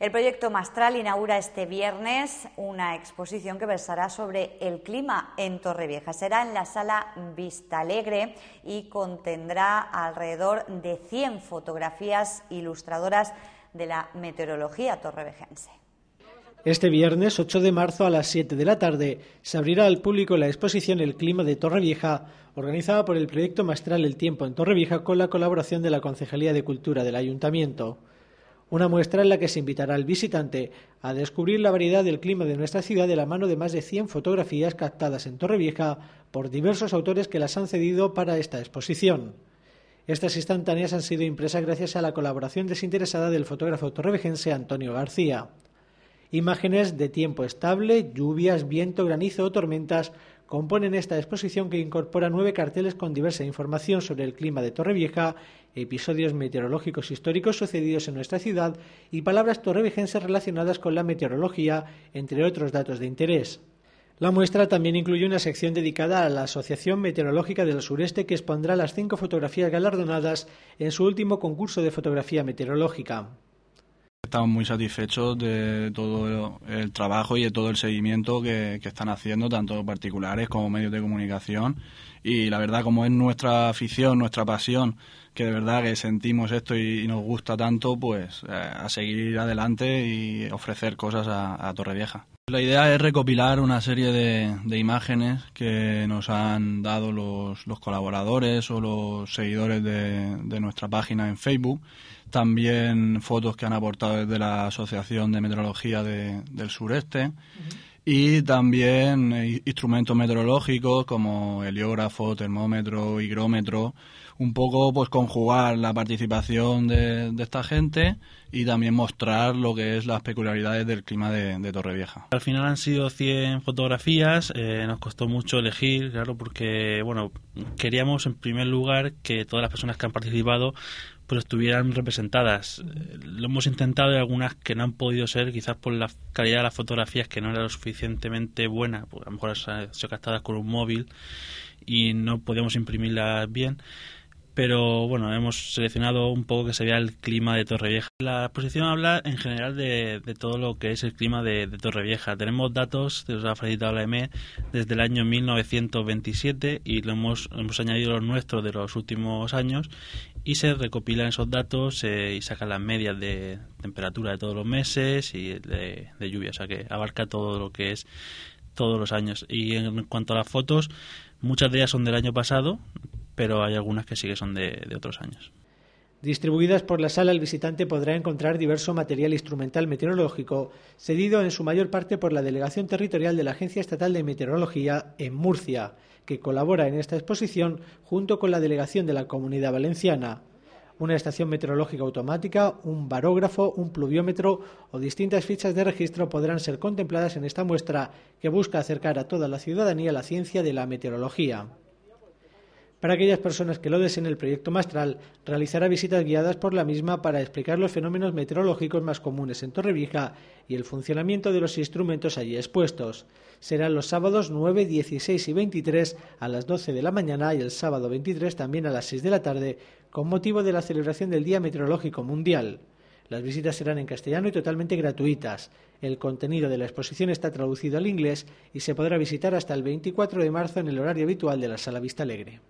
El proyecto Mastral inaugura este viernes una exposición que versará sobre el clima en Torrevieja. Será en la sala Vistalegre Alegre y contendrá alrededor de 100 fotografías ilustradoras de la meteorología torrevejense. Este viernes 8 de marzo a las 7 de la tarde se abrirá al público la exposición El clima de Torrevieja, organizada por el proyecto Mastral El Tiempo en Torrevieja con la colaboración de la Concejalía de Cultura del Ayuntamiento. Una muestra en la que se invitará al visitante a descubrir la variedad del clima de nuestra ciudad de la mano de más de 100 fotografías captadas en Torrevieja por diversos autores que las han cedido para esta exposición. Estas instantáneas han sido impresas gracias a la colaboración desinteresada del fotógrafo torrevejense Antonio García. Imágenes de tiempo estable, lluvias, viento, granizo o tormentas componen esta exposición que incorpora nueve carteles con diversa información sobre el clima de Torrevieja, episodios meteorológicos históricos sucedidos en nuestra ciudad y palabras torrevigenses relacionadas con la meteorología, entre otros datos de interés. La muestra también incluye una sección dedicada a la Asociación Meteorológica del Sureste que expondrá las cinco fotografías galardonadas en su último concurso de fotografía meteorológica. Estamos muy satisfechos de todo el trabajo y de todo el seguimiento que, están haciendo, tanto particulares como medios de comunicación. Y la verdad, como es nuestra afición, nuestra pasión, que de verdad que sentimos esto y, nos gusta tanto, pues eh, a seguir adelante y ofrecer cosas a, a Torrevieja. La idea es recopilar una serie de, imágenes que nos han dado los, los colaboradores o los seguidores de, de, nuestra página en Facebook, también fotos que han aportado desde la Asociación de Meteorología del Sureste y también eh, instrumentos meteorológicos como heliógrafo, termómetro, higrómetro, un poco pues conjugar la participación de, esta gente y también mostrar lo que es las peculiaridades del clima de, Torrevieja. Al final han sido 100 fotografías, eh, nos costó mucho elegir, claro, porque bueno, queríamos en primer lugar que todas las personas que han participado pues estuvieran representadas. Eh, lo hemos intentado y algunas que no han podido ser, quizás por la calidad de las fotografías que no era lo suficientemente buena, pues a lo mejor se han sido con un móvil y no podíamos imprimirlas bien pero bueno, hemos seleccionado un poco que se vea el clima de Torrevieja. La exposición habla en general de, todo lo que es el clima de, de Torrevieja. Tenemos datos, de los ha facilitado la EME, desde el año 1927 y lo hemos, añadido los nuestros de los últimos años y se recopilan esos datos y sacan las medias de temperatura de todos los meses y de lluvia, o sea que abarca todo lo que es todos los años. Y en cuanto a las fotos, muchas de ellas son del año pasado, pero hay algunas que sí que son de, de otros años. Distribuidas por la sala, el visitante podrá encontrar diverso material instrumental meteorológico, cedido en su mayor parte por la Delegación Territorial de la Agencia Estatal de Meteorología en Murcia, que colabora en esta exposición junto con la Delegación de la Comunidad Valenciana. Una estación meteorológica automática, un barógrafo, un pluviómetro o distintas fichas de registro podrán ser contempladas en esta muestra que busca acercar a toda la ciudadanía la ciencia de la meteorología. Para aquellas personas que lo deseen, el proyecto Mastral realizará visitas guiadas por la misma para explicar los fenómenos meteorológicos más comunes en Torrevieja y el funcionamiento de los instrumentos allí expuestos. Serán los sábados 9, 16 y 23 a las 12 de la mañana y el sábado 23 también a las 6 de la tarde, con motivo de la celebración del Día Meteorológico Mundial. Las visitas serán en castellano y totalmente gratuitas. El contenido de la exposición está traducido al inglés y se podrá visitar hasta el 24 de marzo en el horario habitual de la Sala Vista Alegre.